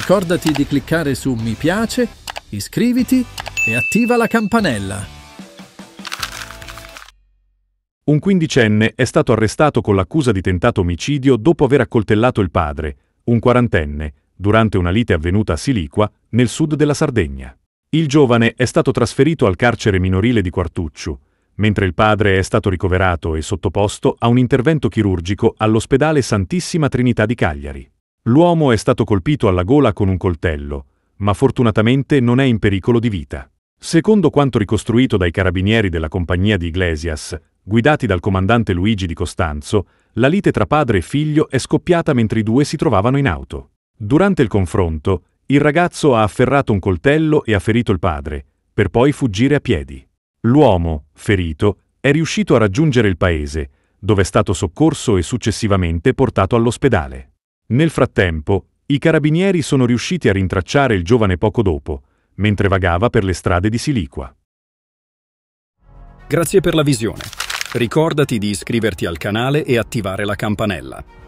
Ricordati di cliccare su mi piace, iscriviti e attiva la campanella. Un quindicenne è stato arrestato con l'accusa di tentato omicidio dopo aver accoltellato il padre, un quarantenne, durante una lite avvenuta a Siliqua, nel sud della Sardegna. Il giovane è stato trasferito al carcere minorile di Quartuccio, mentre il padre è stato ricoverato e sottoposto a un intervento chirurgico all'ospedale Santissima Trinità di Cagliari. L'uomo è stato colpito alla gola con un coltello, ma fortunatamente non è in pericolo di vita. Secondo quanto ricostruito dai carabinieri della compagnia di Iglesias, guidati dal comandante Luigi di Costanzo, la lite tra padre e figlio è scoppiata mentre i due si trovavano in auto. Durante il confronto, il ragazzo ha afferrato un coltello e ha ferito il padre, per poi fuggire a piedi. L'uomo, ferito, è riuscito a raggiungere il paese, dove è stato soccorso e successivamente portato all'ospedale. Nel frattempo, i carabinieri sono riusciti a rintracciare il giovane poco dopo, mentre vagava per le strade di Siliqua. Grazie per la visione. Ricordati di iscriverti al canale e attivare la campanella.